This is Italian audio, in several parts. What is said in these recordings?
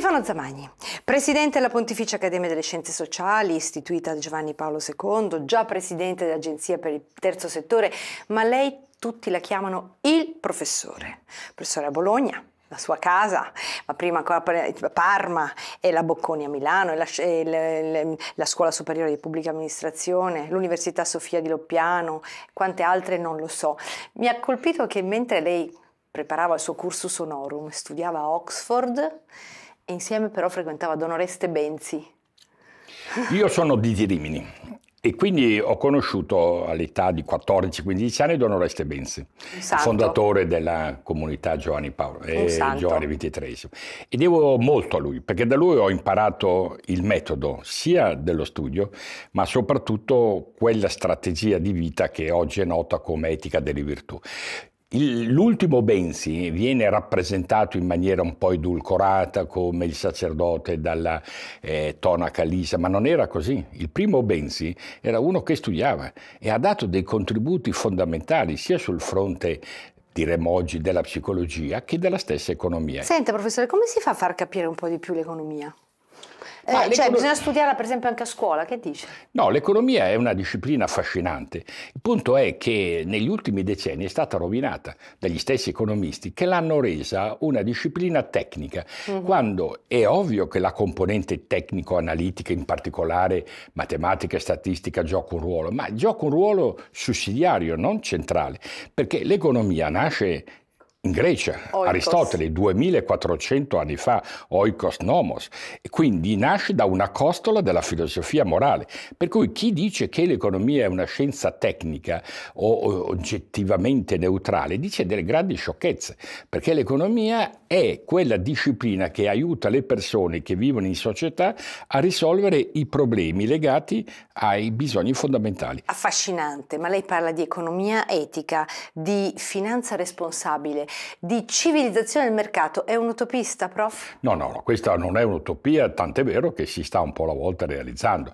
Stefano Zamagni, presidente della Pontificia Accademia delle Scienze Sociali, istituita da Giovanni Paolo II, già presidente dell'Agenzia per il Terzo Settore, ma lei tutti la chiamano il professore. Professore a Bologna, la sua casa, ma prima a Parma e la Bocconi a Milano, e la, e le, la Scuola Superiore di Pubblica Amministrazione, l'Università Sofia di Loppiano, quante altre non lo so. Mi ha colpito che mentre lei preparava il suo cursus honorum, studiava a Oxford, insieme però frequentava Don Oreste Benzi. Io sono di Rimini e quindi ho conosciuto all'età di 14-15 anni Don Oreste Benzi, fondatore della comunità Giovanni, Paolo, eh, Giovanni XXIII. E devo molto a lui, perché da lui ho imparato il metodo sia dello studio, ma soprattutto quella strategia di vita che oggi è nota come etica delle virtù. L'ultimo Bensi viene rappresentato in maniera un po' edulcorata come il sacerdote dalla eh, tonaca lisa, ma non era così. Il primo Bensi era uno che studiava e ha dato dei contributi fondamentali sia sul fronte diremmo oggi della psicologia che della stessa economia. Senta professore, come si fa a far capire un po' di più l'economia? Eh, cioè, bisogna studiarla per esempio anche a scuola, che dici? No, l'economia è una disciplina affascinante. Il punto è che negli ultimi decenni è stata rovinata dagli stessi economisti che l'hanno resa una disciplina tecnica, mm-hmm. quando è ovvio che la componente tecnico-analitica, in particolare matematica e statistica, gioca un ruolo, ma gioca un ruolo sussidiario, non centrale, perché l'economia nasce in Grecia, Oikos. Aristotele 2400 anni fa, oikos nomos, e quindi nasce da una costola della filosofia morale, per cui chi dice che l'economia è una scienza tecnica o oggettivamente neutrale dice delle grandi sciocchezze, perché l'economia è quella disciplina che aiuta le persone che vivono in società a risolvere i problemi legati ai bisogni fondamentali. Affascinante, ma lei parla di economia etica, di finanza responsabile, di civilizzazione del mercato. È un'utopista, prof? No, no, no, questa non è un'utopia, tant'è vero che si sta un po' alla volta realizzando.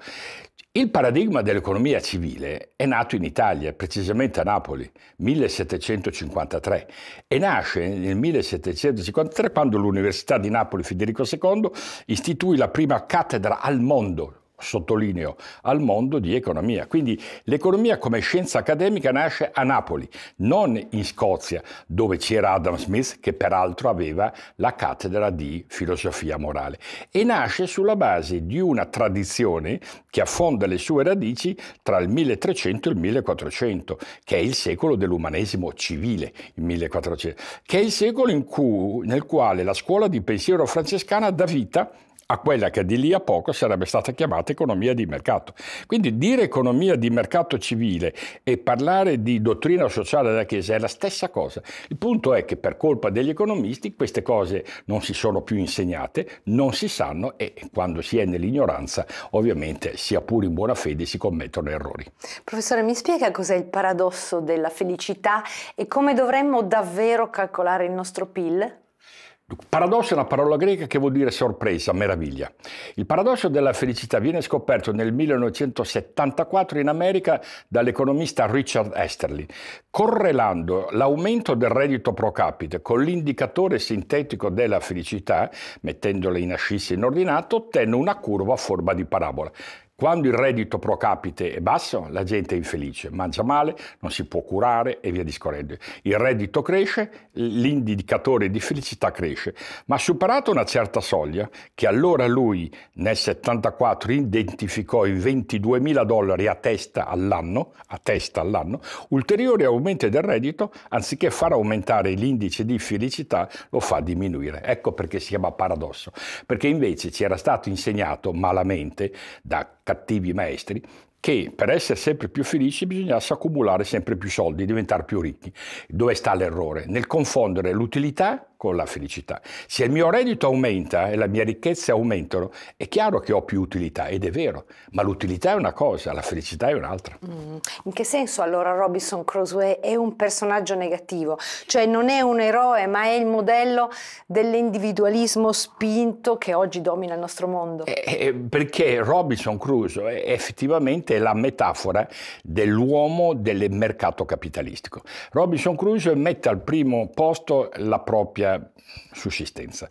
Il paradigma dell'economia civile è nato in Italia, precisamente a Napoli, 1753, e nasce nel 1753 quando l'Università di Napoli Federico II istituì la prima cattedra al mondo sottolineo, al mondo di economia. Quindi l'economia come scienza accademica nasce a Napoli, non in Scozia, dove c'era Adam Smith che peraltro aveva la cattedra di filosofia morale e nasce sulla base di una tradizione che affonda le sue radici tra il 1300 e il 1400, che è il secolo dell'umanesimo civile, il 1400, che è il secolo cui, nel quale la scuola di pensiero francescana dà vita a quella che di lì a poco sarebbe stata chiamata economia di mercato. Quindi dire economia di mercato civile e parlare di dottrina sociale della Chiesa è la stessa cosa. Il punto è che per colpa degli economisti queste cose non si sono più insegnate, non si sanno e quando si è nell'ignoranza ovviamente sia pure in buona fede si commettono errori. Professore mi spiega cos'è il paradosso della felicità e come dovremmo davvero calcolare il nostro PIL? Paradosso è una parola greca che vuol dire sorpresa, meraviglia. Il paradosso della felicità viene scoperto nel 1974 in America dall'economista Richard Esterlin, correlando l'aumento del reddito pro capite con l'indicatore sintetico della felicità, mettendole in ascissi in ordinato, ottenne una curva a forma di parabola. Quando il reddito pro capite è basso, la gente è infelice, mangia male, non si può curare e via discorrendo. Il reddito cresce, l'indicatore di felicità cresce, ma superato una certa soglia, che allora lui nel 74 identificò i 22 mila dollari a testa all'anno, a testa all'anno, ulteriori aumenti del reddito, anziché far aumentare l'indice di felicità, lo fa diminuire. Ecco perché si chiama paradosso, perché invece ci era stato insegnato malamente da cattivi maestri che per essere sempre più felici bisognasse accumulare sempre più soldi, diventare più ricchi. Dove sta l'errore? Nel confondere l'utilità con la felicità. Se il mio reddito aumenta e le mie ricchezze aumentano, è chiaro che ho più utilità, ed è vero, ma l'utilità è una cosa, la felicità è un'altra. Mm. In che senso allora Robinson Crusoe è un personaggio negativo? Cioè non è un eroe, ma è il modello dell'individualismo spinto che oggi domina il nostro mondo? Eh, eh perché Robinson Crusoe è effettivamente la metafora dell'uomo del mercato capitalistico. Robinson Crusoe mette al primo posto la propria propria sussistenza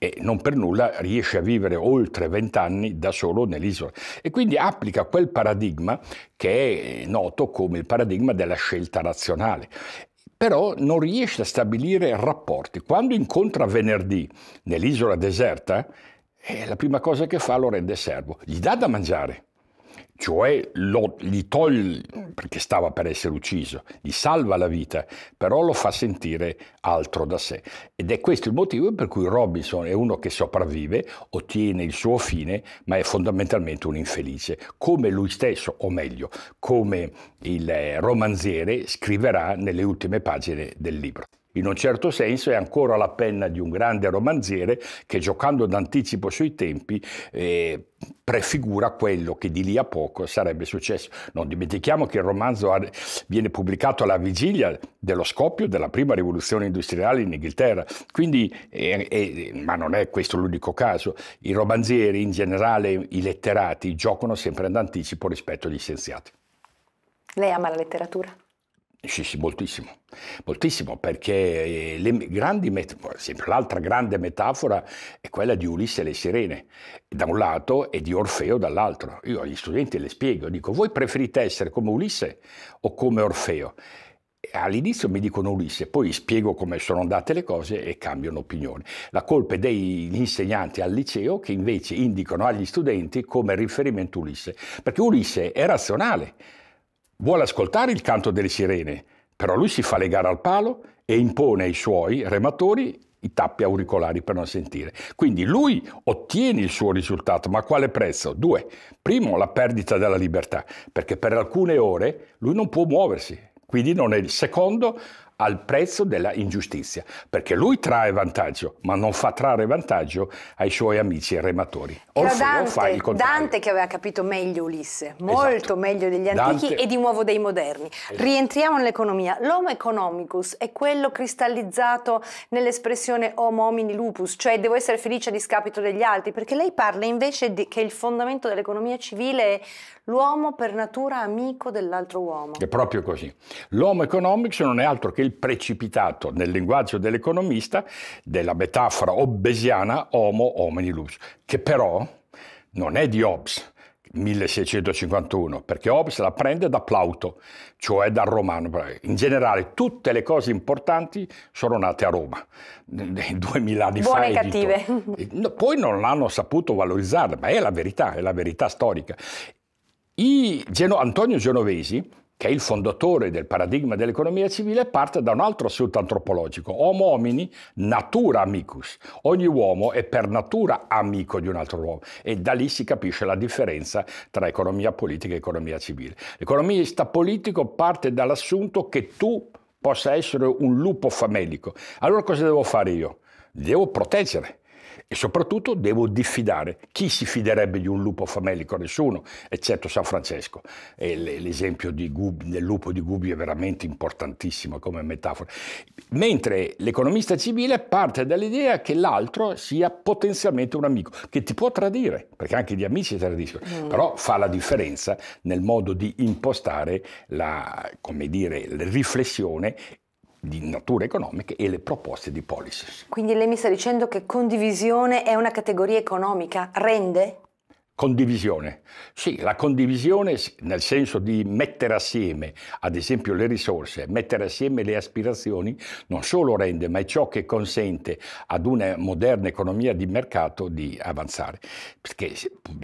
e non per nulla riesce a vivere oltre vent'anni da solo nell'isola e quindi applica quel paradigma che è noto come il paradigma della scelta razionale però non riesce a stabilire rapporti. Quando incontra venerdì nell'isola deserta, eh, la prima cosa che fa lo rende servo, gli dà da mangiare, cioè lo, gli toglie, perché stava per essere ucciso, gli salva la vita, però lo fa sentire altro da sé. Ed è questo il motivo per cui Robinson è uno che sopravvive, ottiene il suo fine, ma è fondamentalmente un infelice, come lui stesso, o meglio, come il romanziere scriverà nelle ultime pagine del libro. In un certo senso è ancora la penna di un grande romanziere che giocando d'anticipo sui tempi eh, prefigura quello che di lì a poco sarebbe successo. Non dimentichiamo che il romanzo viene pubblicato alla vigilia dello scoppio della prima rivoluzione industriale in Inghilterra, quindi, eh, eh, eh, ma non è questo l'unico caso, i romanzieri in generale, i letterati, giocano sempre d'anticipo rispetto agli scienziati. Lei ama la letteratura? Sì, sì, moltissimo, moltissimo, perché eh, le grandi metafore, l'altra grande metafora è quella di Ulisse e le sirene, da un lato, e di Orfeo dall'altro. Io agli studenti le spiego, dico, voi preferite essere come Ulisse o come Orfeo? All'inizio mi dicono Ulisse, poi spiego come sono andate le cose e cambiano opinione. La colpa è degli insegnanti al liceo che invece indicano agli studenti come riferimento Ulisse, perché Ulisse è razionale Vuole ascoltare il canto delle sirene, però lui si fa legare al palo e impone ai suoi rematori i tappi auricolari per non sentire. Quindi lui ottiene il suo risultato, ma a quale prezzo? Due. Primo, la perdita della libertà, perché per alcune ore lui non può muoversi, quindi non è il secondo, al prezzo della ingiustizia, perché lui trae vantaggio, ma non fa trarre vantaggio ai suoi amici rematori. Orfeo Dante, fa il contrario. Dante che aveva capito meglio Ulisse, esatto. molto esatto. meglio degli antichi Dante... e di nuovo dei moderni. Esatto. Rientriamo nell'economia. L'homo economicus è quello cristallizzato nell'espressione homo homini lupus, cioè devo essere felice a discapito degli altri, perché lei parla invece di, che il fondamento dell'economia civile è l'uomo per natura amico dell'altro uomo. È proprio così. L'homo economicus non è altro che il il precipitato, nel linguaggio dell'economista, della metafora obesiana homo hominilus, che però non è di Hobbes, 1651, perché Hobbes la prende da Plauto, cioè dal romano. In generale tutte le cose importanti sono nate a Roma, duemila anni Buone fa. Buone e cattive. Poi non l'hanno saputo valorizzare, ma è la verità, è la verità storica. Geno Antonio Genovesi, che è il fondatore del paradigma dell'economia civile, parte da un altro assunto antropologico, homo homini natura amicus. Ogni uomo è per natura amico di un altro uomo e da lì si capisce la differenza tra economia politica e economia civile. L'economista politico parte dall'assunto che tu possa essere un lupo famelico. Allora cosa devo fare io? Devo proteggere e soprattutto devo diffidare. Chi si fiderebbe di un lupo famelico? Nessuno, eccetto San Francesco. l'esempio del lupo di Gubbio è veramente importantissimo come metafora. Mentre l'economista civile parte dall'idea che l'altro sia potenzialmente un amico, che ti può tradire, perché anche gli amici tradiscono, mm. però fa la differenza nel modo di impostare la, come dire, riflessione di natura economica e le proposte di policy. Quindi lei mi sta dicendo che condivisione è una categoria economica? Rende? Condivisione. Sì, la condivisione nel senso di mettere assieme, ad esempio, le risorse, mettere assieme le aspirazioni, non solo rende, ma è ciò che consente ad una moderna economia di mercato di avanzare. Perché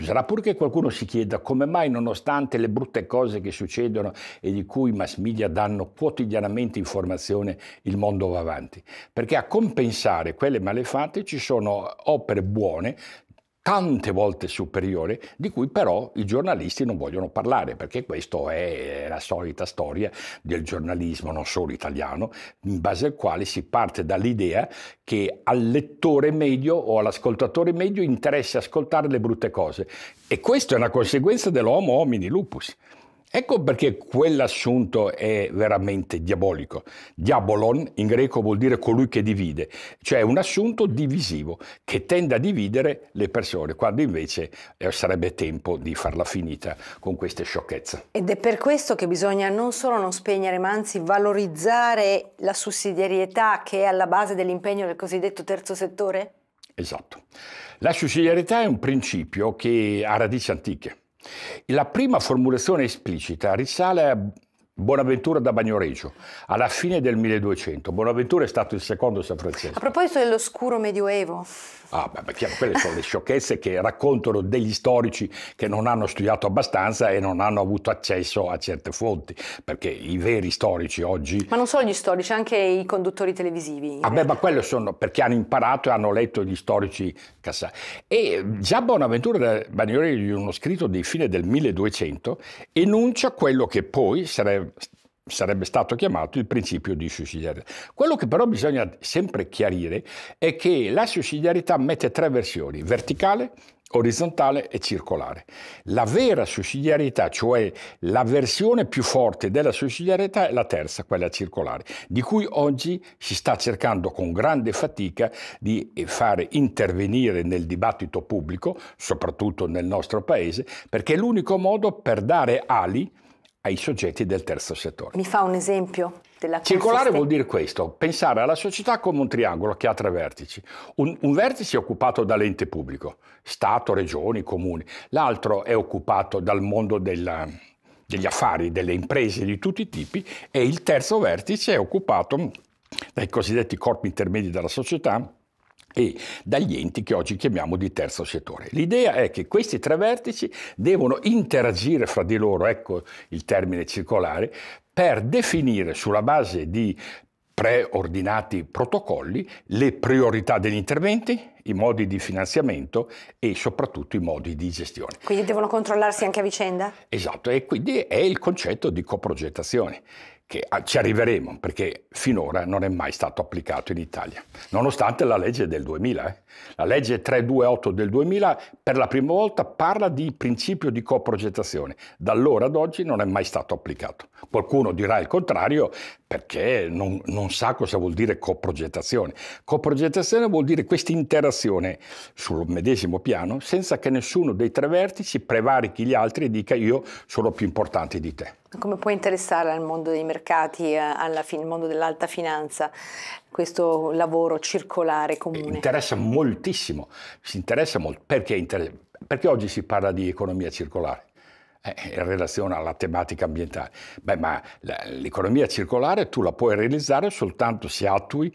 sarà pur che qualcuno si chieda come mai, nonostante le brutte cose che succedono e di cui i mass media danno quotidianamente informazione, il mondo va avanti. Perché a compensare quelle malefatte ci sono opere buone tante volte superiore, di cui però i giornalisti non vogliono parlare, perché questa è la solita storia del giornalismo, non solo italiano, in base al quale si parte dall'idea che al lettore medio o all'ascoltatore medio interessa ascoltare le brutte cose. E questa è una conseguenza dell'homo homini lupus. Ecco perché quell'assunto è veramente diabolico. Diabolon in greco vuol dire colui che divide, cioè un assunto divisivo che tende a dividere le persone, quando invece eh, sarebbe tempo di farla finita con queste sciocchezze. Ed è per questo che bisogna non solo non spegnere, ma anzi valorizzare la sussidiarietà che è alla base dell'impegno del cosiddetto terzo settore? Esatto. La sussidiarietà è un principio che ha radici antiche la prima formulazione esplicita risale Bonaventura da Bagnoregio, alla fine del 1200. Bonaventura è stato il secondo San Francesco. A proposito dell'oscuro medioevo. Ah, beh, chiaro, quelle sono le sciocchezze che raccontano degli storici che non hanno studiato abbastanza e non hanno avuto accesso a certe fonti, perché i veri storici oggi... Ma non solo gli storici, anche i conduttori televisivi. Ah, beh, ma quello sono perché hanno imparato e hanno letto gli storici cassati. E già Bonaventura da Bagnoregio, in uno scritto di fine del 1200, enuncia quello che poi sarebbe sarebbe, stato chiamato il principio di sussidiarietà. Quello che però bisogna sempre chiarire è che la sussidiarietà mette tre versioni, verticale, orizzontale e circolare. La vera sussidiarietà, cioè la versione più forte della sussidiarietà, è la terza, quella circolare, di cui oggi si sta cercando con grande fatica di fare intervenire nel dibattito pubblico, soprattutto nel nostro paese, perché è l'unico modo per dare ali ai soggetti del terzo settore. Mi fa un esempio della Circolare vuol dire questo, pensare alla società come un triangolo che ha tre vertici. Un, un vertice è occupato dall'ente pubblico, Stato, regioni, comuni, l'altro è occupato dal mondo della, degli affari, delle imprese di tutti i tipi e il terzo vertice è occupato dai cosiddetti corpi intermedi della società, e dagli enti che oggi chiamiamo di terzo settore. L'idea è che questi tre vertici devono interagire fra di loro, ecco il termine circolare, per definire sulla base di preordinati protocolli le priorità degli interventi, i modi di finanziamento e soprattutto i modi di gestione. Quindi devono controllarsi anche a vicenda? Esatto, e quindi è il concetto di coprogettazione che ah, ci arriveremo perché finora non è mai stato applicato in Italia, nonostante la legge del 2000. Eh. La legge 328 del 2000 per la prima volta parla di principio di coprogettazione, da allora ad oggi non è mai stato applicato. Qualcuno dirà il contrario perché non, non sa cosa vuol dire coprogettazione. Coprogettazione vuol dire questa interazione sul medesimo piano senza che nessuno dei tre vertici prevarichi gli altri e dica io sono più importante di te. Come può interessare al mondo dei mercati? mercati eh, al mondo dell'alta finanza questo lavoro circolare comune? Eh, interessa moltissimo, si interessa molto, perché, inter perché oggi si parla di economia circolare? Eh, in relazione alla tematica ambientale. Beh, ma l'economia circolare tu la puoi realizzare soltanto se attui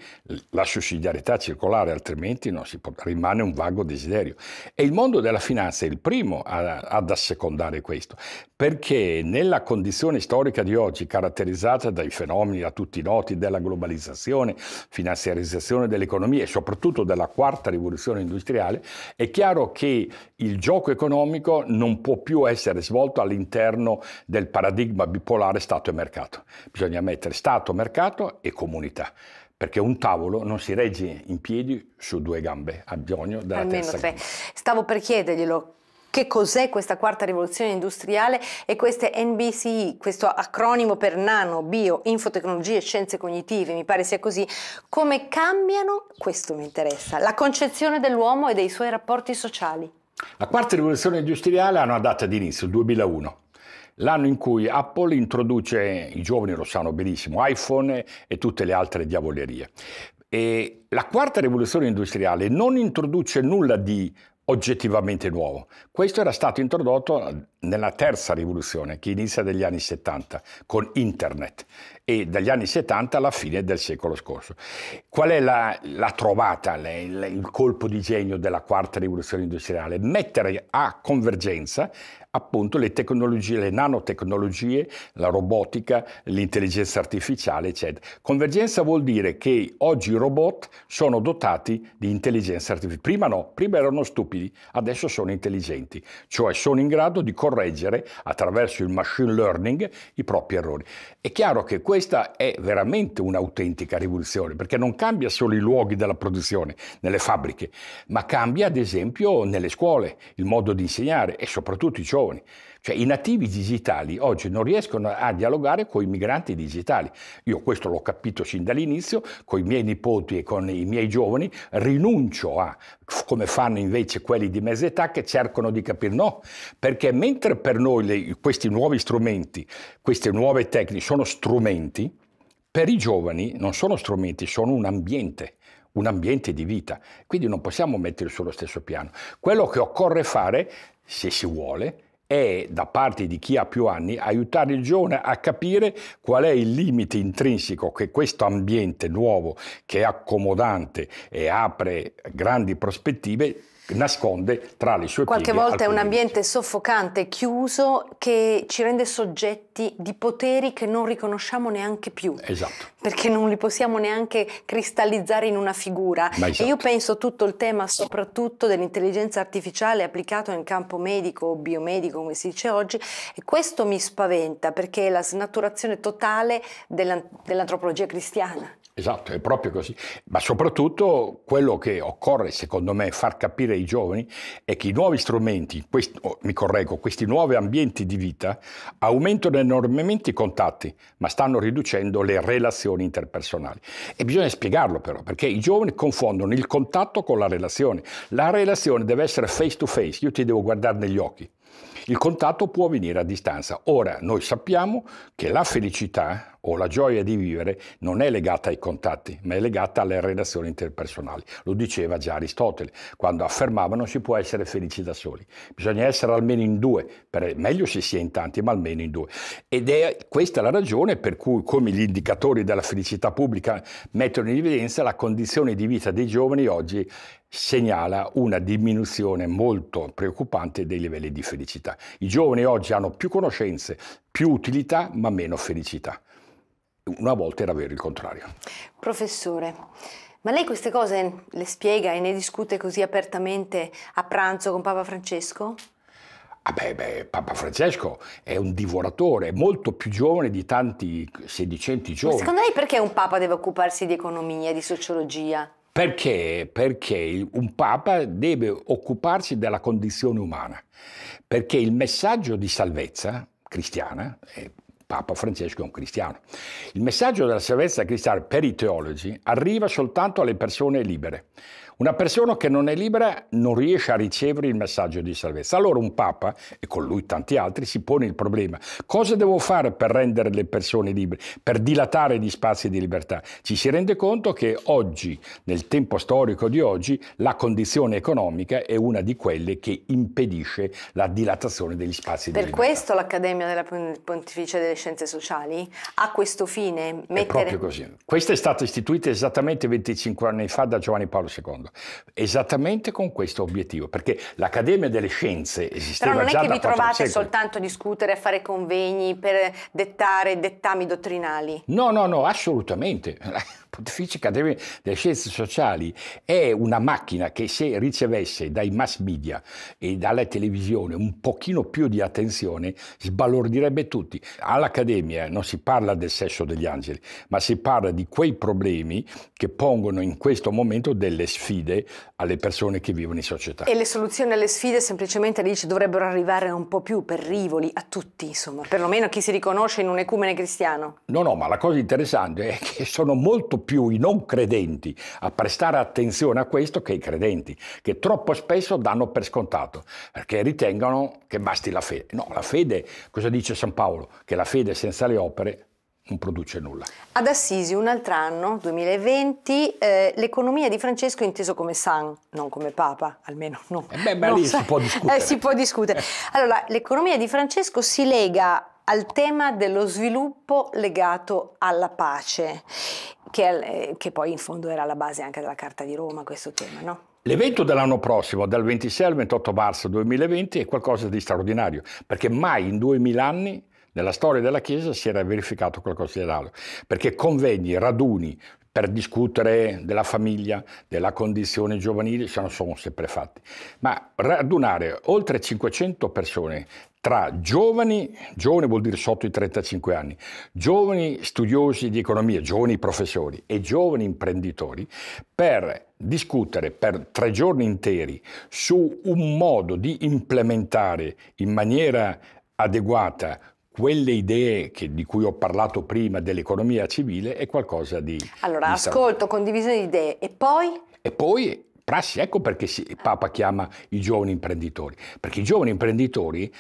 la sussidiarietà circolare, altrimenti può, rimane un vago desiderio. E il mondo della finanza è il primo a, ad assecondare questo, perché nella condizione storica di oggi, caratterizzata dai fenomeni a tutti noti della globalizzazione, finanziarizzazione dell'economia e soprattutto della quarta rivoluzione industriale, è chiaro che il gioco economico non può più essere svolto all'interno del paradigma bipolare Stato e mercato. Bisogna mettere Stato, mercato e comunità perché un tavolo non si regge in piedi su due gambe, ha bisogno della Almeno terza tre. Gamba. Stavo per chiederglielo, che cos'è questa quarta rivoluzione industriale e queste NBCI, questo acronimo per nano, bio, infotecnologie e scienze cognitive, mi pare sia così, come cambiano, questo mi interessa, la concezione dell'uomo e dei suoi rapporti sociali. La quarta rivoluzione industriale ha una data di inizio, il 2001 l'anno in cui Apple introduce, i giovani lo sanno benissimo, iPhone e tutte le altre diavolerie. E la quarta rivoluzione industriale non introduce nulla di oggettivamente nuovo. Questo era stato introdotto eh, nella terza rivoluzione che inizia negli anni 70 con internet e dagli anni 70 alla fine del secolo scorso. Qual è la, la trovata, le, le, il colpo di genio della quarta rivoluzione industriale? Mettere a convergenza appunto le tecnologie, le nanotecnologie, la robotica, l'intelligenza artificiale, eccetera. Convergenza vuol dire che oggi i robot sono dotati di intelligenza artificiale. Prima no, prima erano stupidi, adesso sono intelligenti, cioè sono in grado di correggere attraverso il machine learning i propri errori. È chiaro che questo questa è veramente un'autentica rivoluzione, perché non cambia solo i luoghi della produzione nelle fabbriche, ma cambia ad esempio nelle scuole il modo di insegnare e soprattutto i giovani. Cioè i nativi digitali oggi non riescono a dialogare con i migranti digitali. Io questo l'ho capito sin dall'inizio, con i miei nipoti e con i miei giovani rinuncio a come fanno invece quelli di mezza età che cercano di capire no, perché mentre per noi le, questi nuovi strumenti, queste nuove tecniche sono strumenti, per i giovani non sono strumenti, sono un ambiente un ambiente di vita, quindi non possiamo metterli sullo stesso piano. Quello che occorre fare, se si vuole, è da parte di chi ha più anni aiutare il giovane a capire qual è il limite intrinseco che questo ambiente nuovo che è accomodante e apre grandi prospettive nasconde tra le sue Qualche pieghe. Qualche volta è un ambiente indici. soffocante, chiuso, che ci rende soggetti di poteri che non riconosciamo neanche più. Esatto. Perché non li possiamo neanche cristallizzare in una figura. Esatto. E io penso tutto il tema soprattutto dell'intelligenza artificiale applicato in campo medico o biomedico, come si dice oggi, e questo mi spaventa perché è la snaturazione totale dell'antropologia cristiana. Esatto, è proprio così. Ma soprattutto quello che occorre, secondo me, far capire ai giovani è che i nuovi strumenti, questi, oh, mi correggo, questi nuovi ambienti di vita aumentano enormemente i contatti, ma stanno riducendo le relazioni interpersonali. E bisogna spiegarlo però, perché i giovani confondono il contatto con la relazione. La relazione deve essere face to face, io ti devo guardare negli occhi. Il contatto può avvenire a distanza. Ora noi sappiamo che la felicità o la gioia di vivere non è legata ai contatti, ma è legata alle relazioni interpersonali. Lo diceva già Aristotele, quando affermava non si può essere felici da soli, bisogna essere almeno in due, per, meglio se si è in tanti, ma almeno in due. Ed è questa la ragione per cui, come gli indicatori della felicità pubblica mettono in evidenza, la condizione di vita dei giovani oggi segnala una diminuzione molto preoccupante dei livelli di felicità. I giovani oggi hanno più conoscenze, più utilità, ma meno felicità. Una volta era vero il contrario. Professore, ma lei queste cose le spiega e ne discute così apertamente a pranzo con Papa Francesco? Ah beh, beh, Papa Francesco è un divoratore, molto più giovane di tanti sedicenti giovani. Ma secondo lei perché un Papa deve occuparsi di economia, di sociologia? Perché? Perché un Papa deve occuparsi della condizione umana, perché il messaggio di salvezza cristiana, eh, Papa Francesco è un cristiano, il messaggio della salvezza cristiana per i teologi arriva soltanto alle persone libere. Una persona che non è libera non riesce a ricevere il messaggio di salvezza. Allora un Papa, e con lui tanti altri, si pone il problema. Cosa devo fare per rendere le persone libere, per dilatare gli spazi di libertà? Ci si rende conto che oggi, nel tempo storico di oggi, la condizione economica è una di quelle che impedisce la dilatazione degli spazi per di libertà. Per questo l'Accademia della Pontificia delle Scienze Sociali ha questo fine? Mettere... È proprio così. Questa è stata istituita esattamente 25 anni fa da Giovanni Paolo II programma, esattamente con questo obiettivo, perché l'Accademia delle Scienze esisteva Però non è che vi trovate soltanto a discutere, a fare convegni per dettare dettami dottrinali? No, no, no, assolutamente. La Pontificia Accademia delle Scienze Sociali è una macchina che se ricevesse dai mass media e dalla televisione un pochino più di attenzione sbalordirebbe tutti. All'Accademia non si parla del sesso degli angeli, ma si parla di quei problemi che pongono in questo momento delle sfide sfide alle persone che vivono in società. E le soluzioni alle sfide semplicemente dice, dovrebbero arrivare un po' più per rivoli, a tutti insomma, perlomeno a chi si riconosce in un ecumene cristiano. No, no, ma la cosa interessante è che sono molto più i non credenti a prestare attenzione a questo che i credenti, che troppo spesso danno per scontato, perché ritengono che basti la fede. No, la fede, cosa dice San Paolo? Che la fede senza le opere non produce nulla. Ad Assisi, un altro anno, 2020, eh, l'economia di Francesco è inteso come San, non come Papa, almeno no. Eh beh, ma lì sa... Eh, si può discutere. Eh, si può discutere. allora, l'economia di Francesco si lega al tema dello sviluppo legato alla pace, che, eh, che poi in fondo era la base anche della Carta di Roma, questo tema, no? L'evento dell'anno prossimo, dal 26 al 28 marzo 2020, è qualcosa di straordinario, perché mai in 2000 anni nella storia della Chiesa si era verificato qualcosa di analogo, perché convegni, raduni per discutere della famiglia, della condizione giovanile, se non sono sempre fatti. Ma radunare oltre 500 persone tra giovani, giovani vuol dire sotto i 35 anni, giovani studiosi di economia, giovani professori e giovani imprenditori per discutere per tre giorni interi su un modo di implementare in maniera adeguata quelle idee che, di cui ho parlato prima dell'economia civile è qualcosa di... Allora, di ascolto, condivisione di idee e poi... E poi prassi, ecco perché si, il Papa chiama i giovani imprenditori, perché i giovani imprenditori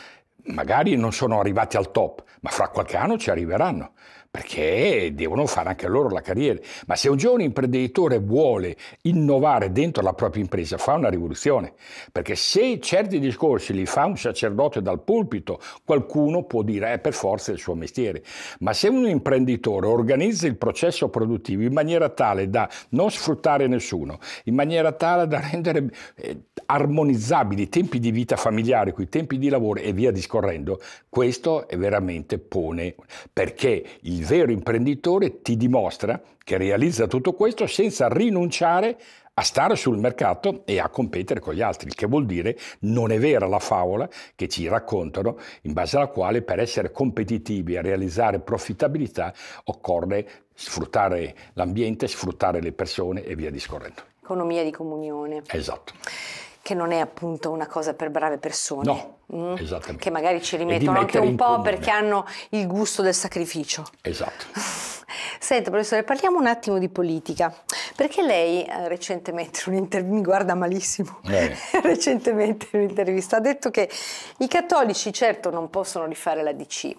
magari non sono arrivati al top, ma fra qualche anno ci arriveranno perché devono fare anche loro la carriera. Ma se un giovane imprenditore vuole innovare dentro la propria impresa, fa una rivoluzione, perché se certi discorsi li fa un sacerdote dal pulpito, qualcuno può dire è per forza il suo mestiere. Ma se un imprenditore organizza il processo produttivo in maniera tale da non sfruttare nessuno, in maniera tale da rendere eh, armonizzabili i tempi di vita familiare con i tempi di lavoro e via discorrendo, questo è veramente pone perché il il vero imprenditore ti dimostra che realizza tutto questo senza rinunciare a stare sul mercato e a competere con gli altri, il che vuol dire non è vera la favola che ci raccontano in base alla quale per essere competitivi e realizzare profittabilità occorre sfruttare l'ambiente, sfruttare le persone e via discorrendo. Economia di comunione. Esatto che non è appunto una cosa per brave persone. No, mm? esattamente. Che magari ci rimettono anche un po' comune. perché hanno il gusto del sacrificio. Esatto. Senta, professore, parliamo un attimo di politica, perché lei eh, recentemente, mi guarda malissimo, eh. recentemente in un'intervista ha detto che i cattolici certo non possono rifare la DC,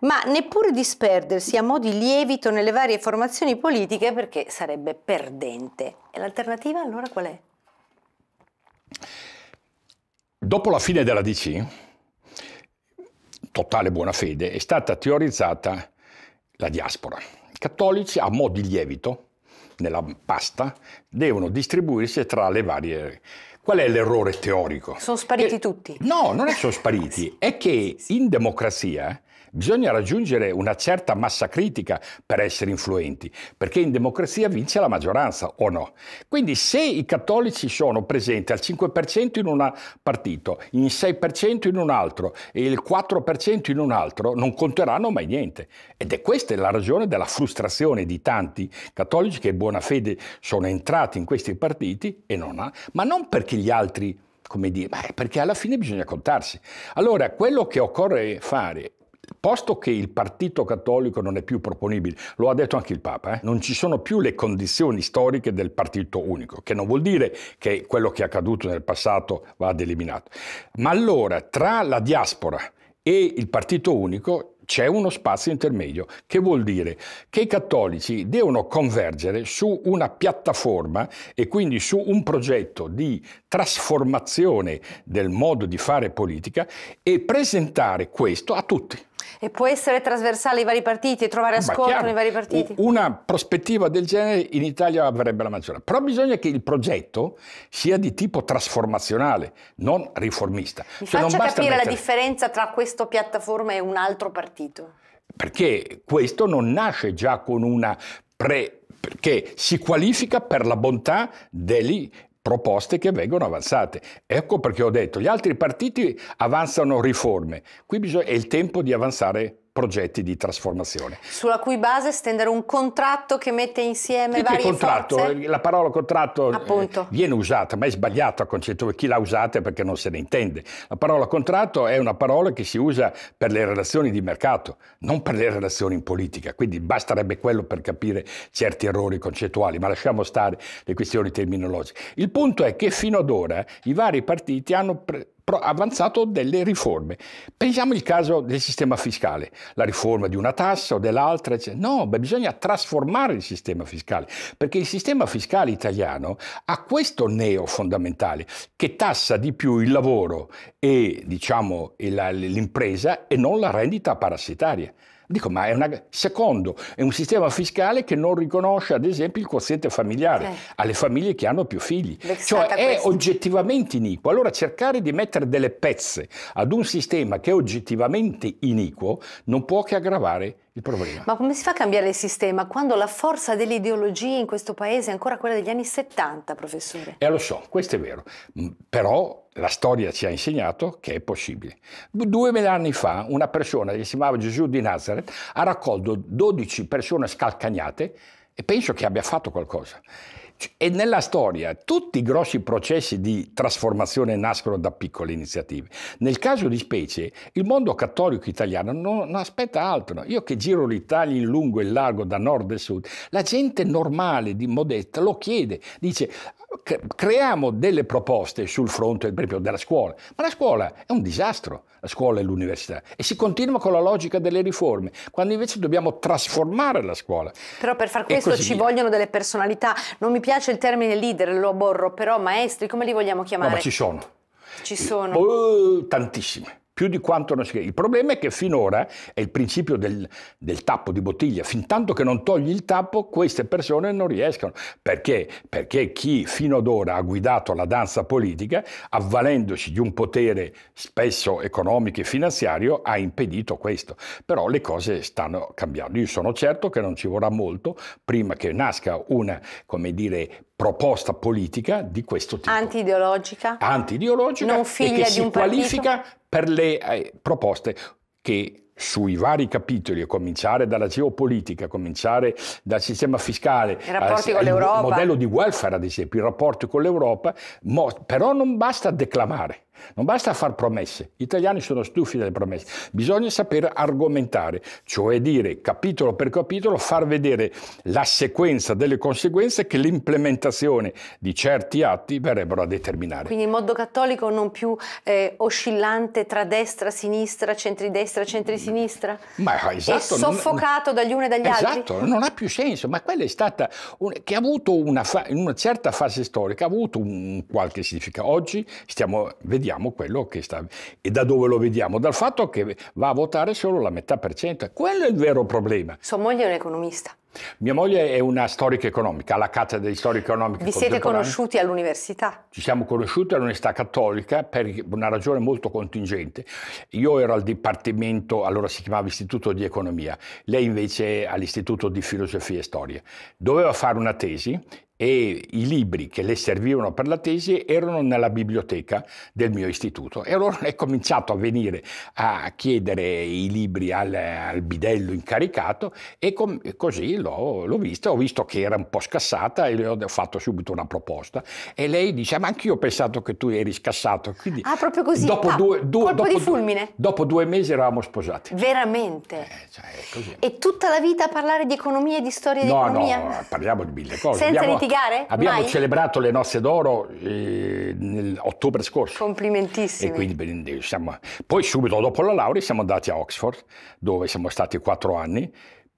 ma neppure disperdersi a modi lievito nelle varie formazioni politiche perché sarebbe perdente. E l'alternativa allora qual è? Dopo la fine della DC, totale buona fede, è stata teorizzata la diaspora. I cattolici, a mo' di lievito, nella pasta, devono distribuirsi tra le varie... Qual è l'errore teorico? Sono spariti che... Eh, tutti. No, non è che sono spariti, è che in democrazia Bisogna raggiungere una certa massa critica per essere influenti, perché in democrazia vince la maggioranza o no. Quindi se i cattolici sono presenti al 5% in un partito, in 6% in un altro e il 4% in un altro, non conteranno mai niente. Ed è questa la ragione della frustrazione di tanti cattolici che in buona fede sono entrati in questi partiti e non ha, ma non perché gli altri come dire, beh, perché alla fine bisogna contarsi. Allora, quello che occorre fare posto che il partito cattolico non è più proponibile, lo ha detto anche il Papa, eh? non ci sono più le condizioni storiche del partito unico, che non vuol dire che quello che è accaduto nel passato vada eliminato. Ma allora tra la diaspora e il partito unico c'è uno spazio intermedio, che vuol dire che i cattolici devono convergere su una piattaforma e quindi su un progetto di trasformazione del modo di fare politica e presentare questo a tutti. E può essere trasversale ai vari partiti e trovare ascolto nei vari partiti? Una prospettiva del genere in Italia avrebbe la maggiore. Però bisogna che il progetto sia di tipo trasformazionale, non riformista. Mi cioè, faccia capire mettere... la differenza tra questa piattaforma e un altro partito. Perché questo non nasce già con una pre perché si qualifica per la bontà degli proposte che vengono avanzate. Ecco perché ho detto, gli altri partiti avanzano riforme, qui bisogna, è il tempo di avanzare progetti di trasformazione. Sulla cui base stendere un contratto che mette insieme sì, varie contratto, forze? Eh, la parola contratto eh, viene usata, ma è sbagliato a concetto chi la usate perché non se ne intende. La parola contratto è una parola che si usa per le relazioni di mercato, non per le relazioni in politica, quindi basterebbe quello per capire certi errori concettuali, ma lasciamo stare le questioni terminologiche. Il punto è che fino ad ora i vari partiti hanno... Pre- avanzato delle riforme. Pensiamo al caso del sistema fiscale, la riforma di una tassa o dell'altra, no, beh, bisogna trasformare il sistema fiscale, perché il sistema fiscale italiano ha questo neo fondamentale che tassa di più il lavoro e diciamo, l'impresa e non la rendita parassitaria. Dico, ma è una... Secondo, è un sistema fiscale che non riconosce, ad esempio, il quoziente familiare eh. alle famiglie che hanno più figli. Vexata cioè è questa. oggettivamente iniquo. Allora cercare di mettere delle pezze ad un sistema che è oggettivamente iniquo non può che aggravare il problema. Ma come si fa a cambiare il sistema quando la forza delle ideologie in questo paese è ancora quella degli anni 70, professore? eh, lo so, questo è vero. Però la storia ci ha insegnato che è possibile. Duemila anni fa una persona che si chiamava Gesù di Nazareth ha raccolto 12 persone scalcagnate e penso che abbia fatto qualcosa. E nella storia tutti i grossi processi di trasformazione nascono da piccole iniziative. Nel caso di specie, il mondo cattolico italiano non, non aspetta altro. Io che giro l'Italia in lungo e largo, da nord e sud, la gente normale, di modesta, lo chiede. Dice, creiamo delle proposte sul fronte per della scuola, ma la scuola è un disastro, la scuola e l'università, e si continua con la logica delle riforme, quando invece dobbiamo trasformare la scuola. Però per far questo ci via. vogliono delle personalità, non mi piace il termine leader, lo aborro, però maestri, come li vogliamo chiamare? No, ma ci sono. Ci sono. Oh, tantissime più di quanto non si crede. Il problema è che finora è il principio del, del tappo di bottiglia, fin tanto che non togli il tappo queste persone non riescono, perché? perché chi fino ad ora ha guidato la danza politica, avvalendosi di un potere spesso economico e finanziario, ha impedito questo. Però le cose stanno cambiando. Io sono certo che non ci vorrà molto prima che nasca una, come dire, proposta politica di questo tipo. Antideologica? Antideologica non figlia e che si qualifica partito? per le eh, proposte che sui vari capitoli, a cominciare dalla geopolitica, a cominciare dal sistema fiscale, il modello di welfare ad esempio, i rapporti con l'Europa, però non basta declamare. Non basta far promesse, gli italiani sono stufi delle promesse, bisogna saper argomentare, cioè dire capitolo per capitolo, far vedere la sequenza delle conseguenze che l'implementazione di certi atti verrebbero a determinare. Quindi in modo cattolico non più eh, oscillante tra destra, sinistra, centri destra, centri centrisinistra, sinistra? Ma esatto. È soffocato non, dagli uni e dagli esatto, altri? Esatto, non ha più senso, ma quella è stata, un, che ha avuto una, fa, in una certa fase storica, ha avuto un qualche significato. Oggi stiamo, vediamo quello che sta, e da dove lo vediamo? Dal fatto che va a votare solo la metà per cento. Quello è il vero problema. Sua moglie è un economista. Mia moglie è una storica economica, alla cattedra di storia economica. Vi siete conosciuti all'università? Ci siamo conosciuti all'Università Cattolica per una ragione molto contingente. Io ero al dipartimento, allora si chiamava Istituto di Economia, lei invece all'Istituto di Filosofia e Storia. Doveva fare una tesi e i libri che le servivano per la tesi erano nella biblioteca del mio istituto. E allora è cominciato a venire a chiedere i libri al, al bidello incaricato e com- così l'ho, l'ho, vista, ho visto che era un po' scassata e le ho fatto subito una proposta. E lei dice, ah, ma anch'io ho pensato che tu eri scassato. Quindi ah, proprio così? Dopo ah, due, due, colpo dopo, di fulmine? Dopo due mesi eravamo sposati. Veramente? Eh, cioè, e tutta la vita a parlare di economia e di storia no, di economia? No, no, parliamo di mille cose. Senza litigare litigare? Abbiamo Mai? celebrato le nozze d'oro eh, nell'ottobre scorso. Complimentissimi. Quindi, siamo... Poi subito dopo la laurea siamo andati a Oxford, dove siamo stati quattro anni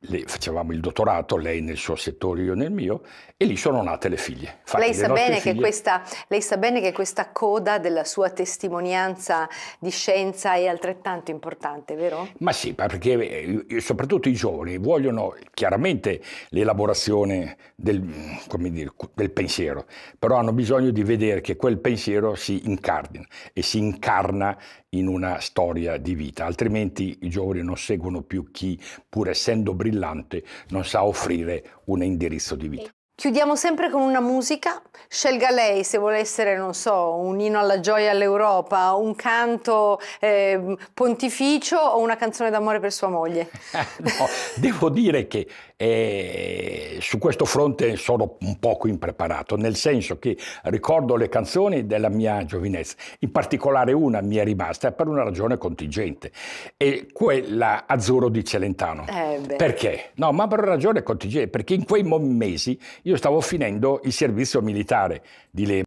le, facevamo il dottorato, lei nel suo settore, io nel mio, e lì sono nate le figlie. Infatti, lei, sa le bene figlie... Che questa, lei sa bene che questa coda della sua testimonianza di scienza è altrettanto importante, vero? Ma sì, perché eh, soprattutto i giovani vogliono chiaramente l'elaborazione del, dire, del pensiero, però hanno bisogno di vedere che quel pensiero si incardina e si incarna in una storia di vita, altrimenti i giovani non seguono più chi, pur essendo brillanti, brillante non sa offrire un indirizzo di vita. Chiudiamo sempre con una musica, scelga lei se vuole essere, non so, un inno alla gioia all'Europa, un canto eh, pontificio o una canzone d'amore per sua moglie. no, devo dire che eh, su questo fronte sono un poco impreparato, nel senso che ricordo le canzoni della mia giovinezza, in particolare una mi è rimasta per una ragione contingente, e quella Azzurro di Celentano. Eh perché? No, ma per una ragione contingente, perché in quei mesi Io io stavo finendo il servizio militare di Lehman.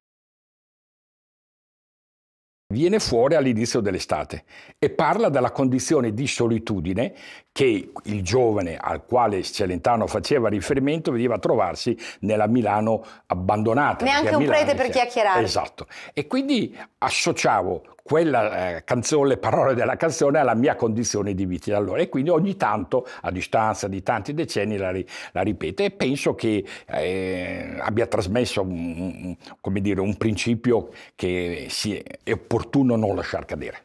Viene fuori all'inizio dell'estate e parla della condizione di solitudine che il giovane al quale Celentano faceva riferimento veniva a trovarsi nella Milano abbandonata. Neanche un prete per chiacchierare. Esatto. E quindi associavo quella eh, canzone, le parole della canzone alla mia condizione di vita di allora e quindi ogni tanto a distanza di tanti decenni la, ri, la ripete e penso che eh, abbia trasmesso un, un, dire, un principio che è, è opportuno non lasciar cadere.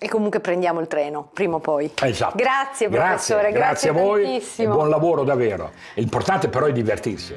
E comunque prendiamo il treno, prima o poi. Esatto. Grazie professore, grazie, grazie, grazie a voi. Buon lavoro davvero. L'importante però è divertirsi.